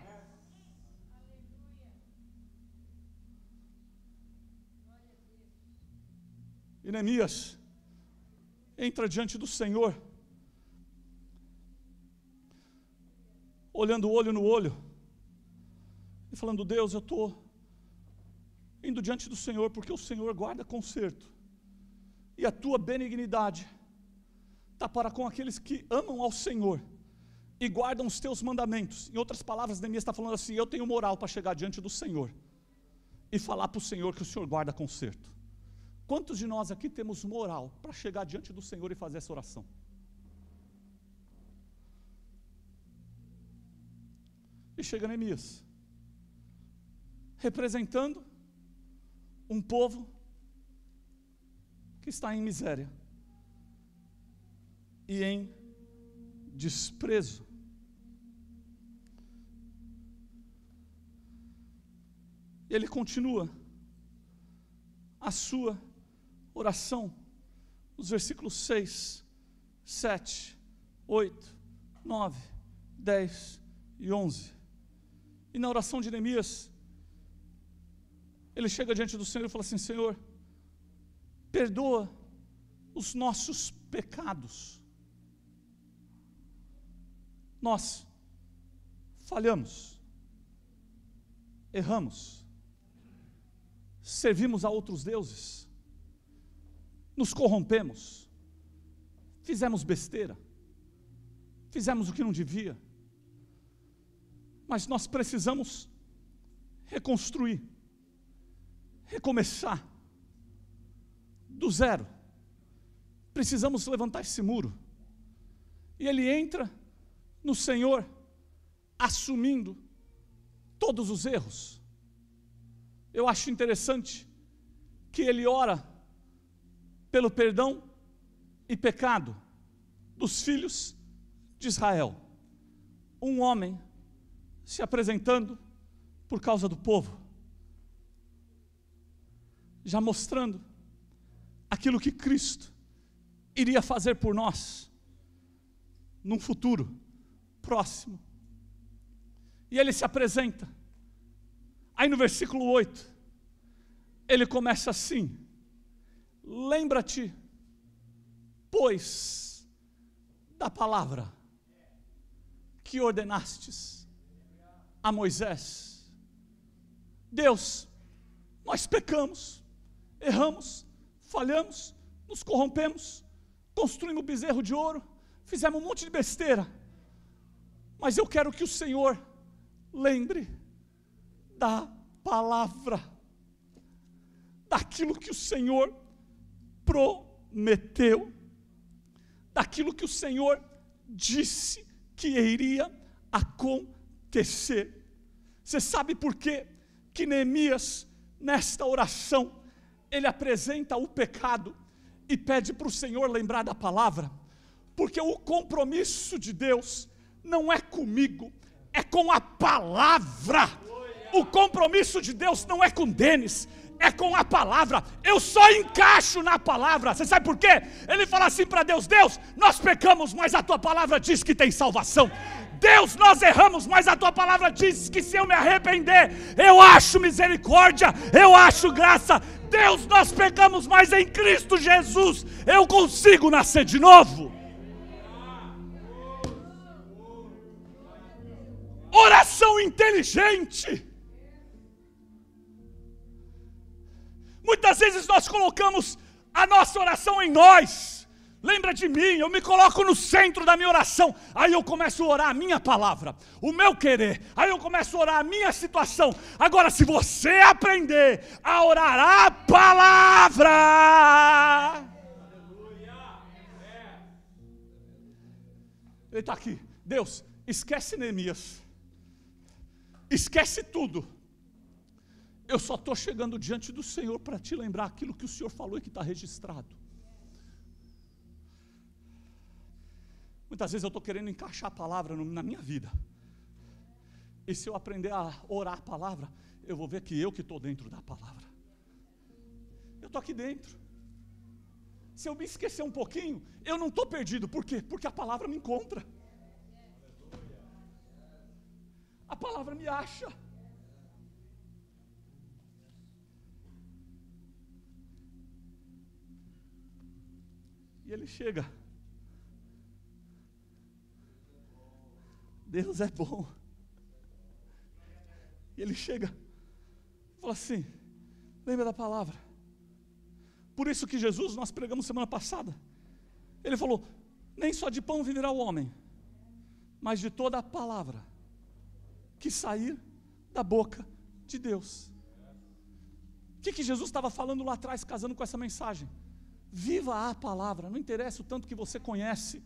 Speaker 1: E Neemias entra diante do Senhor, olhando o olho no olho, e falando: Deus, eu estou indo diante do Senhor, porque o Senhor guarda conserto, e a tua benignidade está para com aqueles que amam ao Senhor e guardam os teus mandamentos. Em outras palavras, Neemias está falando assim: eu tenho moral para chegar diante do Senhor e falar para o Senhor que o Senhor guarda conserto. Quantos de nós aqui temos moral para chegar diante do Senhor e fazer essa oração? E chega Neemias, representando um povo que está em miséria e em desprezo. Ele continua a sua oração, nos versículos 6, 7, 8, 9, 10 e 11. E na oração de Neemias, ele chega diante do Senhor e fala assim: Senhor, perdoa os nossos pecados. Nós falhamos, erramos, servimos a outros deuses, nos corrompemos, fizemos besteira, fizemos o que não devia, mas nós precisamos reconstruir, recomeçar do zero. Precisamos levantar esse muro. E ele entra no Senhor assumindo todos os erros. Eu acho interessante que ele ora pelo perdão e pecado dos filhos de Israel. Um homem se apresentando por causa do povo, já mostrando aquilo que Cristo iria fazer por nós num futuro próximo. E ele se apresenta. Aí no versículo 8, ele começa assim: Lembra-te, pois, da palavra que ordenastes a Moisés. Deus, nós pecamos, erramos, falhamos, nos corrompemos, construímos bezerro de ouro, fizemos um monte de besteira. Mas eu quero que o Senhor lembre da palavra, daquilo que o Senhor prometeu, daquilo que o Senhor disse que iria acontecer. Você sabe por quê? Que Neemias, nesta oração, ele apresenta o pecado e pede para o Senhor lembrar da palavra, porque o compromisso de Deus não é comigo, é com a palavra. O compromisso de Deus não é com Denis, é com a palavra. Eu só encaixo na palavra. Você sabe por quê? Ele fala assim para Deus: Deus, nós pecamos, mas a tua palavra diz que tem salvação. Deus, nós erramos, mas a tua palavra diz que se eu me arrepender, eu acho misericórdia, eu acho graça. Deus, nós pecamos, mas em Cristo Jesus eu consigo nascer de novo. Oração inteligente Muitas vezes nós colocamos a nossa oração em nós. Lembra de mim, eu me coloco no centro da minha oração. Aí eu começo a orar a minha palavra, o meu querer. Aí eu começo a orar a minha situação. Agora, se você aprender a orar a palavra. É. Ele está aqui. Deus, esquece Neemias. Esquece tudo eu só estou chegando diante do Senhor para te lembrar aquilo que o Senhor falou e que está registrado. Muitas vezes eu estou querendo encaixar a palavra na minha vida. E se eu aprender a orar a palavra, eu vou ver que eu que estou dentro da palavra. Eu estou aqui dentro. Se eu me esquecer um pouquinho, eu não estou perdido. Por quê? Porque a palavra me encontra. A palavra me acha. E ele chega. Deus é bom. E ele chega. Fala assim: lembra da palavra. Por isso que Jesus, nós pregamos semana passada. Ele falou: nem só de pão viverá o homem, mas de toda a palavra que sair da boca de Deus. O que, que Jesus estava falando lá atrás, casando com essa mensagem? Viva a palavra, não interessa o tanto que você conhece.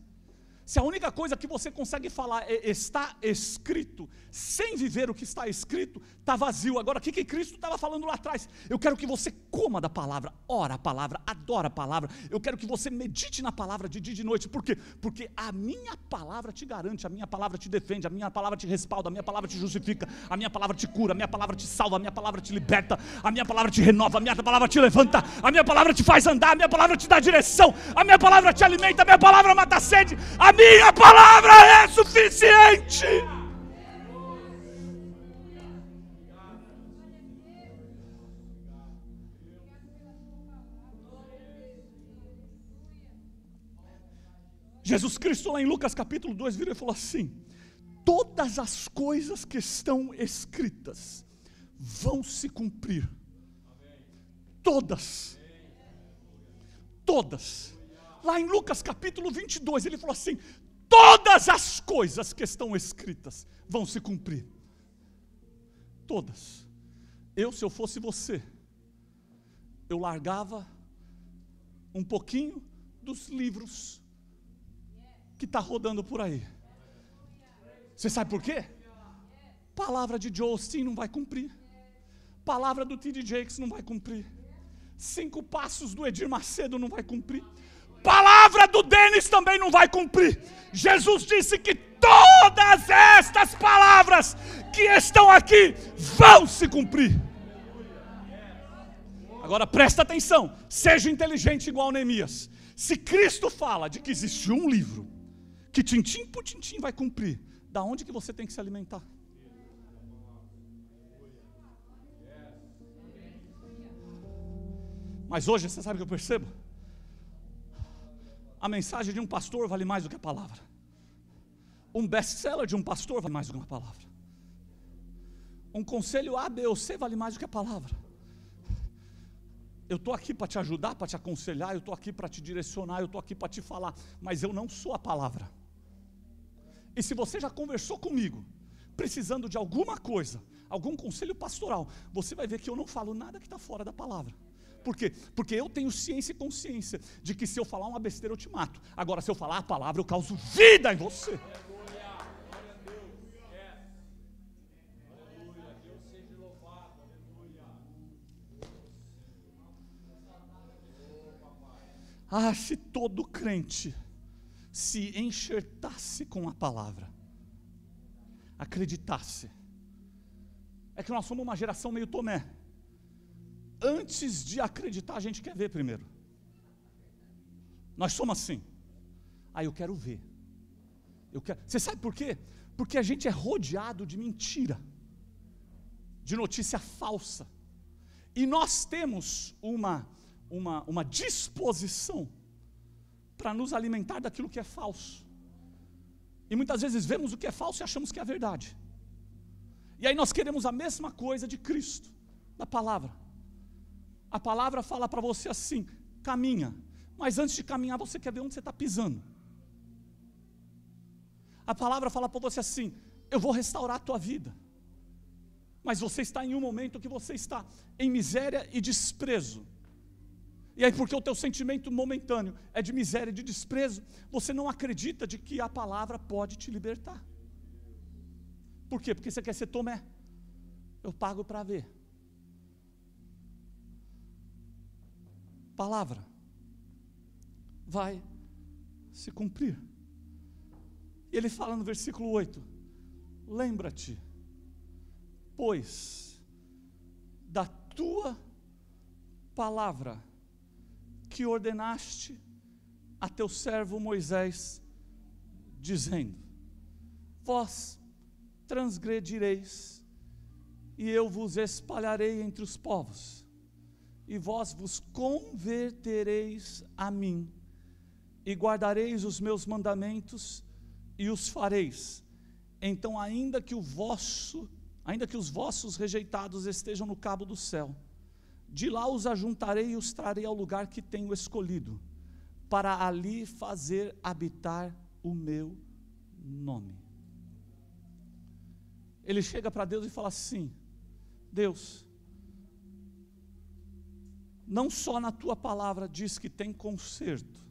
Speaker 1: Se a única coisa que você consegue falar é está escrito, sem viver o que está escrito, está vazio. Agora, o que, que Cristo estava falando lá atrás? Eu quero que você coma da palavra, ora a palavra, adora a palavra. Eu quero que você medite na palavra de dia e de noite. Por quê? Porque a minha palavra te garante, a minha palavra te defende, a minha palavra te respalda, a minha palavra te justifica, a minha palavra te cura, a minha palavra te salva, a minha palavra te liberta, a minha palavra te renova, a minha palavra te levanta, a minha palavra te faz andar, a minha palavra te dá direção, a minha palavra te alimenta, a minha palavra mata a sede. A minha palavra é suficiente. Jesus Cristo, lá em Lucas capítulo 2, vira e falou assim: Todas as coisas que estão escritas vão se cumprir. Todas. Todas lá em Lucas capítulo 22, ele falou assim: Todas as coisas que estão escritas vão se cumprir. Todas. Eu, se eu fosse você, eu largava um pouquinho dos livros que está rodando por aí. Você sabe por quê? Palavra de Joe Austin não vai cumprir. Palavra do T.D. Jakes não vai cumprir. Cinco passos do Edir Macedo não vai cumprir palavra do Denis também não vai cumprir. Jesus disse que todas estas palavras que estão aqui vão se cumprir. Agora presta atenção, seja inteligente igual Neemias. Se Cristo fala de que existe um livro que tintim por tintim vai cumprir, da onde que você tem que se alimentar? Mas hoje você sabe o que eu percebo? A mensagem de um pastor vale mais do que a palavra. Um best-seller de um pastor vale mais do que uma palavra. Um conselho A, B ou C vale mais do que a palavra. Eu estou aqui para te ajudar, para te aconselhar, eu estou aqui para te direcionar, eu estou aqui para te falar, mas eu não sou a palavra. E se você já conversou comigo, precisando de alguma coisa, algum conselho pastoral, você vai ver que eu não falo nada que está fora da palavra. Por quê? Porque eu tenho ciência e consciência de que se eu falar uma besteira eu te mato. Agora, se eu falar a palavra, eu causo vida em você. Ah, se todo crente se enxertasse com a palavra, acreditasse. É que nós somos uma geração meio Tomé antes de acreditar, a gente quer ver primeiro. Nós somos assim. Aí ah, eu quero ver. Eu quero... Você sabe por quê? Porque a gente é rodeado de mentira, de notícia falsa. E nós temos uma, uma, uma disposição para nos alimentar daquilo que é falso. E muitas vezes vemos o que é falso e achamos que é a verdade. E aí nós queremos a mesma coisa de Cristo, da palavra. A palavra fala para você assim: caminha. Mas antes de caminhar, você quer ver onde você está pisando. A palavra fala para você assim: eu vou restaurar a tua vida. Mas você está em um momento que você está em miséria e desprezo. E aí, porque o teu sentimento momentâneo é de miséria e de desprezo, você não acredita de que a palavra pode te libertar. Por quê? Porque você quer ser Tomé. Eu pago para ver. palavra vai se cumprir. Ele fala no versículo 8: Lembra-te, pois, da tua palavra que ordenaste a teu servo Moisés, dizendo: Vós transgredireis, e eu vos espalharei entre os povos e vós vos convertereis a mim, e guardareis os meus mandamentos e os fareis. Então, ainda que o vosso, ainda que os vossos rejeitados estejam no cabo do céu, de lá os ajuntarei e os trarei ao lugar que tenho escolhido, para ali fazer habitar o meu nome. Ele chega para Deus e fala assim: Deus, não só na tua palavra diz que tem conserto,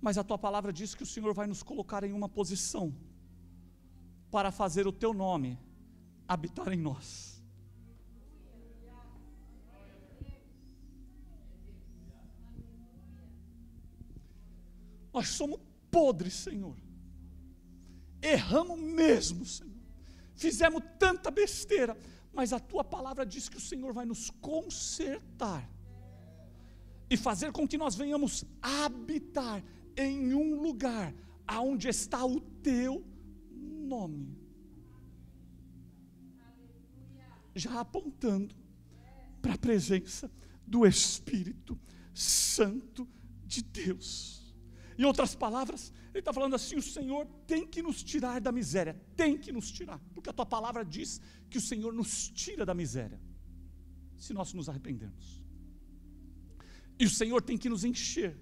Speaker 1: mas a tua palavra diz que o Senhor vai nos colocar em uma posição para fazer o teu nome habitar em nós. Nós somos podres, Senhor. Erramos mesmo, Senhor. Fizemos tanta besteira mas a tua palavra diz que o Senhor vai nos consertar e fazer com que nós venhamos habitar em um lugar aonde está o teu nome. Já apontando para a presença do Espírito Santo de Deus. Em outras palavras, ele está falando assim: o Senhor tem que nos tirar da miséria, tem que nos tirar, porque a tua palavra diz que o Senhor nos tira da miséria, se nós nos arrependermos. E o Senhor tem que nos encher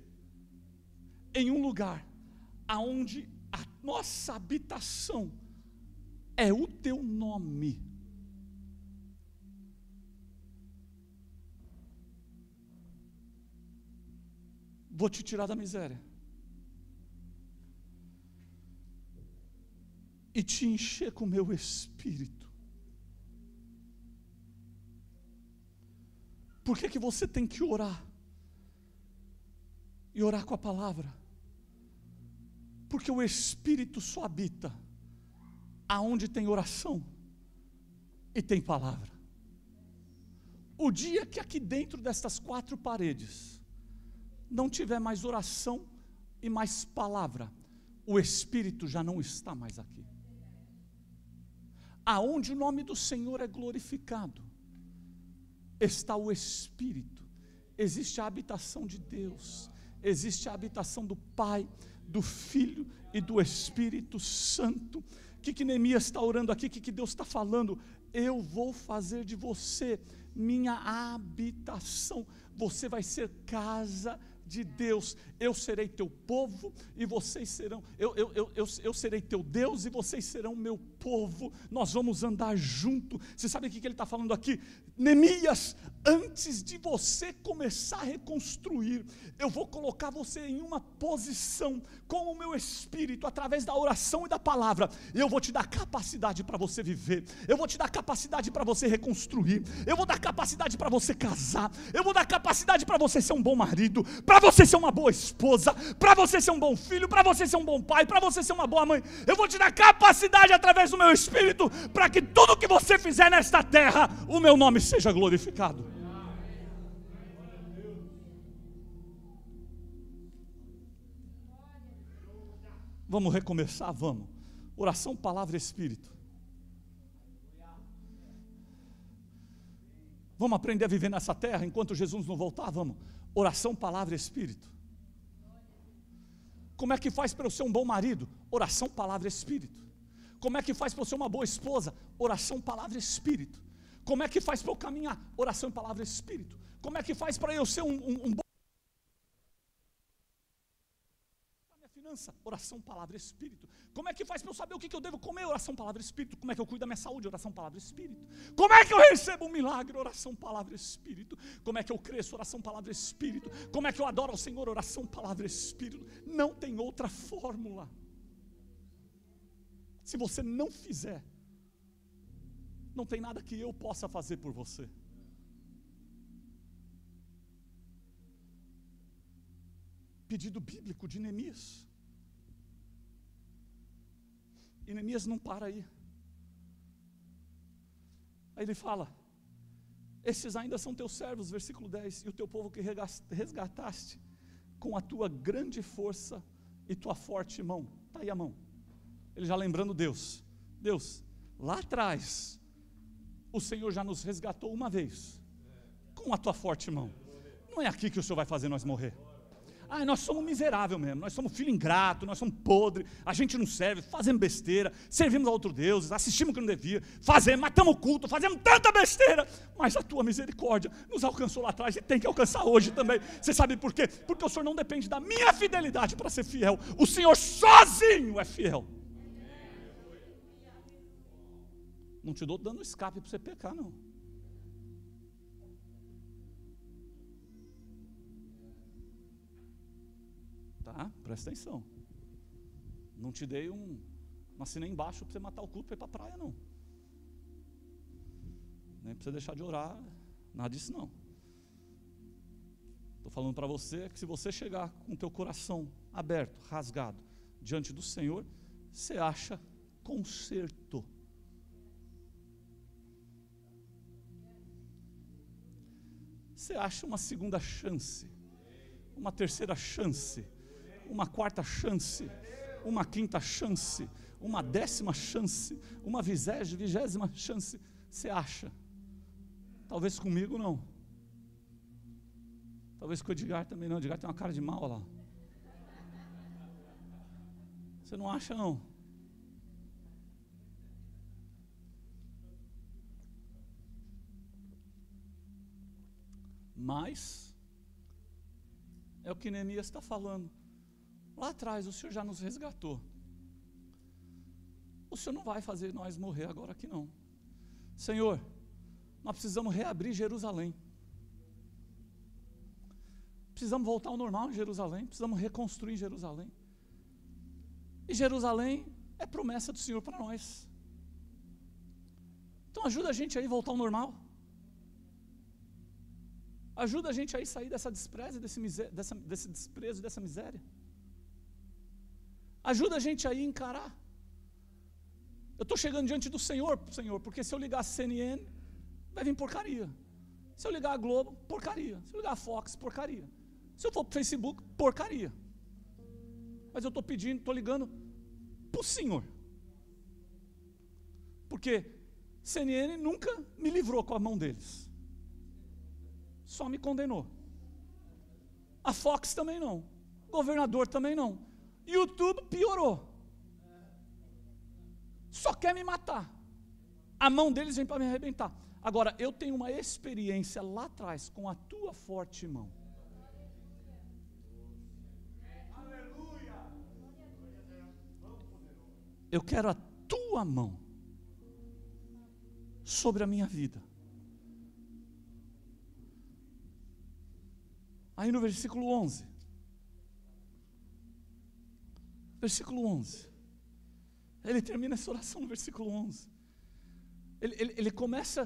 Speaker 1: em um lugar aonde a nossa habitação é o teu nome. Vou te tirar da miséria e te encher com o meu espírito. Por que, é que você tem que orar? E orar com a palavra? Porque o espírito só habita aonde tem oração e tem palavra. O dia que aqui dentro destas quatro paredes não tiver mais oração e mais palavra, o Espírito já não está mais aqui aonde o nome do Senhor é glorificado, está o Espírito, existe a habitação de Deus, existe a habitação do Pai, do Filho e do Espírito Santo. O que, que Neemias está orando aqui? O que, que Deus está falando? Eu vou fazer de você minha habitação, você vai ser casa de Deus, eu serei teu povo e vocês serão, eu, eu, eu, eu, serei teu Deus e vocês serão meu povo, nós vamos andar junto. Você sabe o que ele está falando aqui? Neemias, antes de você começar a reconstruir, eu vou colocar você em uma posição com o meu espírito, através da oração e da palavra. Eu vou te dar capacidade para você viver, eu vou te dar capacidade para você reconstruir, eu vou dar capacidade para você casar, eu vou dar capacidade para você ser um bom marido, para você ser uma boa esposa, para você ser um bom filho, para você ser um bom pai, para você ser uma boa mãe. Eu vou te dar capacidade através o meu espírito, para que tudo que você fizer nesta terra, o meu nome seja glorificado. Vamos recomeçar, vamos. Oração, palavra, espírito. Vamos aprender a viver nessa terra enquanto Jesus não voltar? Vamos. Oração, palavra, espírito. Como é que faz para eu ser um bom marido? Oração, palavra, espírito. Como é que faz para eu ser uma boa esposa? Oração, palavra e espírito. Como é que faz para eu caminhar? Oração, palavra e espírito. Como é que faz para eu ser um, um, um bom. Minha finança, oração, palavra e espírito. Como é que faz para eu saber o que, que eu devo comer? Oração, palavra e espírito. Como é que eu cuido da minha saúde? Oração, palavra e espírito. Como é que eu recebo um milagre? Oração, palavra e espírito. Como é que eu cresço? Oração, palavra e espírito. Como é que eu adoro ao Senhor? Oração, palavra e espírito. Não tem outra fórmula. Se você não fizer, não tem nada que eu possa fazer por você. Pedido bíblico de Neemias. E Neemias não para aí. Aí ele fala: Esses ainda são teus servos, versículo 10, e o teu povo que resgataste com a tua grande força e tua forte mão. Está aí a mão ele já lembrando Deus: Deus, lá atrás, o Senhor já nos resgatou uma vez, com a tua forte mão. Não é aqui que o Senhor vai fazer nós morrer. Ah, nós somos miseráveis mesmo, nós somos filho ingrato, nós somos podre, a gente não serve, fazemos besteira, servimos a outro Deus, assistimos o que não devia, fazemos, matamos o culto, fazemos tanta besteira, mas a tua misericórdia nos alcançou lá atrás e tem que alcançar hoje também. Você sabe por quê? Porque o Senhor não depende da minha fidelidade para ser fiel, o Senhor sozinho é fiel. Não te dou dando escape para você pecar, não. Tá? Presta atenção. Não te dei um, uma sina embaixo para você matar o culto para ir para a praia, não. Nem para você deixar de orar, nada disso não. Estou falando para você que se você chegar com o teu coração aberto, rasgado, diante do Senhor, você acha conserto. você acha uma segunda chance, uma terceira chance, uma quarta chance, uma quinta chance, uma décima chance, uma vigésima chance. Você acha? Talvez comigo não. Talvez com o Edgar também não. O Edgar tem uma cara de mal lá. Você não acha, não? Mas, é o que Neemias está falando. Lá atrás, o Senhor já nos resgatou. O Senhor não vai fazer nós morrer agora aqui, não. Senhor, nós precisamos reabrir Jerusalém. Precisamos voltar ao normal em Jerusalém. Precisamos reconstruir Jerusalém. E Jerusalém é promessa do Senhor para nós. Então ajuda a gente aí a voltar ao normal. Ajuda a gente aí sair dessa despreza, desse, miséria, dessa, desse desprezo, dessa miséria. Ajuda a gente aí a encarar. Eu estou chegando diante do Senhor, Senhor, porque se eu ligar a CNN, vai vir porcaria. Se eu ligar a Globo, porcaria. Se eu ligar a Fox, porcaria. Se eu for para o Facebook, porcaria. Mas eu estou pedindo, estou ligando para o Senhor. Porque CNN nunca me livrou com a mão deles só me condenou. A Fox também não. Governador também não. YouTube piorou. Só quer me matar. A mão deles vem para me arrebentar. Agora, eu tenho uma experiência lá atrás com a tua forte mão. Eu quero a tua mão sobre a minha vida. Aí no versículo 11. Versículo 11. Ele termina essa oração no versículo 11. Ele, ele, ele começa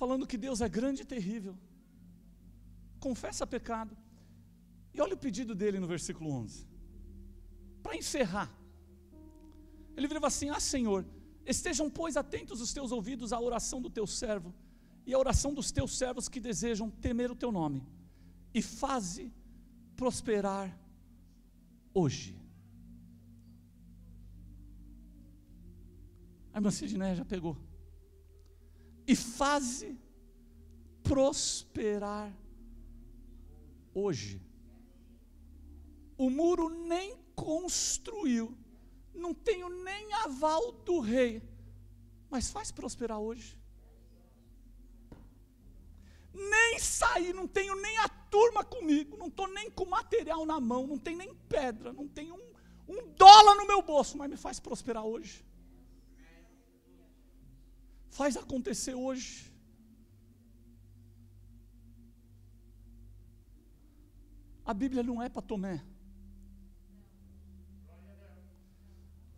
Speaker 1: falando que Deus é grande e terrível. Confessa pecado. E olha o pedido dele no versículo 11. Para encerrar, ele virava assim: Ah, Senhor, estejam, pois, atentos os teus ouvidos à oração do teu servo e à oração dos teus servos que desejam temer o teu nome e faze prosperar hoje. A irmã Sidney já pegou. E faze prosperar hoje. O muro nem construiu, não tenho nem aval do rei, mas faz prosperar hoje nem saí, não tenho nem a turma comigo, não estou nem com material na mão, não tenho nem pedra, não tenho um, um dólar no meu bolso, mas me faz prosperar hoje. Faz acontecer hoje. A Bíblia não é para Tomé.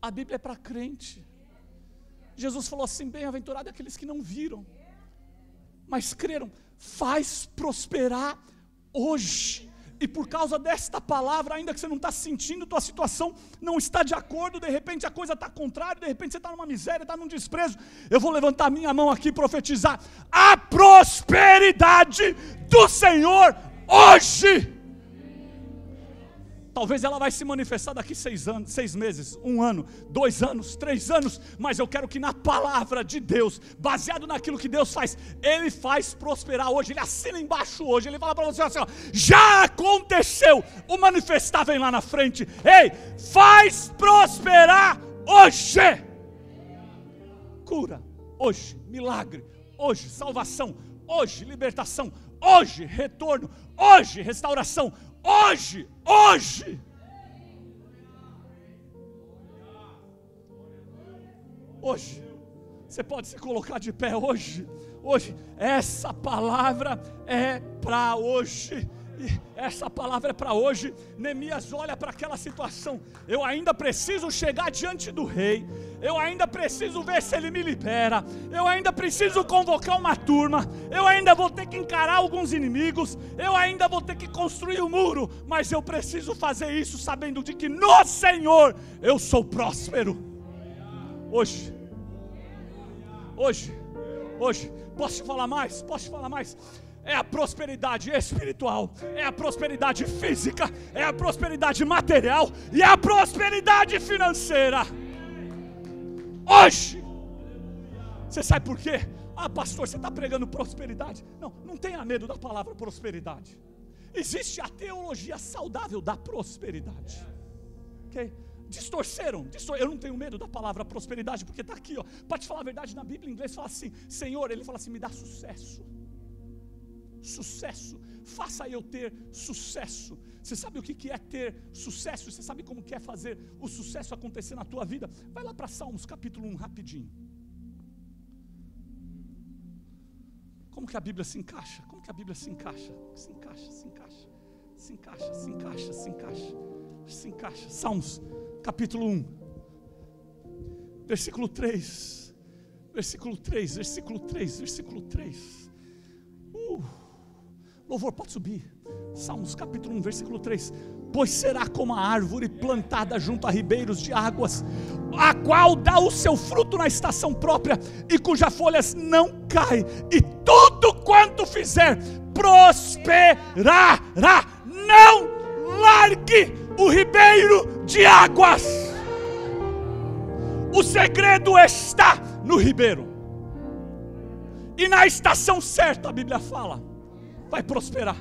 Speaker 1: A Bíblia é para crente. Jesus falou assim: bem-aventurado é aqueles que não viram, mas creram faz prosperar hoje. E por causa desta palavra, ainda que você não está sentindo, tua situação não está de acordo, de repente a coisa está contrária, de repente você está numa miséria, está num desprezo. Eu vou levantar minha mão aqui e profetizar a prosperidade do Senhor hoje. Talvez ela vai se manifestar daqui seis anos, seis meses, um ano, dois anos, três anos, mas eu quero que na palavra de Deus, baseado naquilo que Deus faz, Ele faz prosperar hoje, Ele assina embaixo hoje, Ele fala para você assim: ó, já aconteceu, o manifestar vem lá na frente, ei, faz prosperar hoje, cura hoje, milagre hoje, salvação hoje, libertação hoje, retorno hoje, restauração Hoje, hoje. Hoje. Você pode se colocar de pé hoje. Hoje, essa palavra é para hoje. E essa palavra é para hoje. Neemias olha para aquela situação. Eu ainda preciso chegar diante do rei. Eu ainda preciso ver se ele me libera. Eu ainda preciso convocar uma turma. Eu ainda vou ter que encarar alguns inimigos. Eu ainda vou ter que construir o um muro. Mas eu preciso fazer isso sabendo de que no Senhor eu sou próspero. Hoje. Hoje. Hoje. Posso te falar mais? Posso te falar mais? é a prosperidade espiritual, é a prosperidade física, é a prosperidade material e é a prosperidade financeira. Hoje, você sabe por quê? Ah, pastor, você está pregando prosperidade? Não, não tenha medo da palavra prosperidade. Existe a teologia saudável da prosperidade. Ok? distorceram. Distor... Eu não tenho medo da palavra prosperidade, porque está aqui, ó. Para te falar a verdade, na Bíblia em inglês fala assim: Senhor, ele fala assim, me dá sucesso sucesso. Faça eu ter sucesso. Você sabe o que é ter sucesso? Você sabe como quer é fazer o sucesso acontecer na tua vida? Vai lá para Salmos capítulo 1 rapidinho. Como que a Bíblia se encaixa? Como que a Bíblia se encaixa? Se encaixa, se encaixa, se encaixa, se encaixa, se encaixa, se encaixa. Salmos capítulo 1, versículo 3. Versículo 3, versículo 3, versículo 3. Louvor, pode subir. Salmos capítulo 1, versículo 3. Pois será como a árvore plantada junto a ribeiros de águas, a qual dá o seu fruto na estação própria e cuja folhas não cai, e tudo quanto fizer prosperará. Não largue o ribeiro de águas. O segredo está no ribeiro. E na estação certa, a Bíblia fala vai prosperar,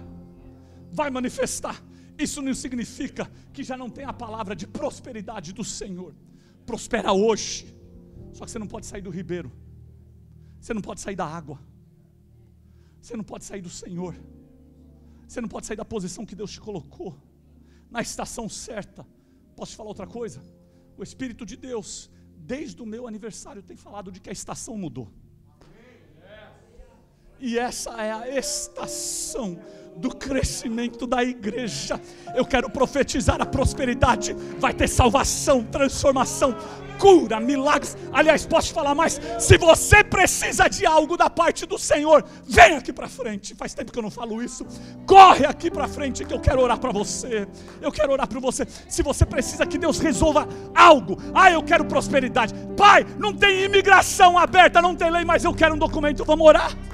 Speaker 1: vai manifestar. Isso não significa que já não tem a palavra de prosperidade do Senhor. Prospera hoje. Só que você não pode sair do ribeiro. Você não pode sair da água. Você não pode sair do Senhor. Você não pode sair da posição que Deus te colocou. Na estação certa. Posso te falar outra coisa? O Espírito de Deus, desde o meu aniversário, tem falado de que a estação mudou e essa é a estação do crescimento da igreja. Eu quero profetizar a prosperidade, vai ter salvação, transformação, cura, milagres. Aliás, posso falar mais? Se você precisa de algo da parte do Senhor, vem aqui para frente. Faz tempo que eu não falo isso. Corre aqui para frente que eu quero orar para você. Eu quero orar para você. Se você precisa que Deus resolva algo, ah, eu quero prosperidade. Pai, não tem imigração aberta, não tem lei, mas eu quero um documento. Vamos orar?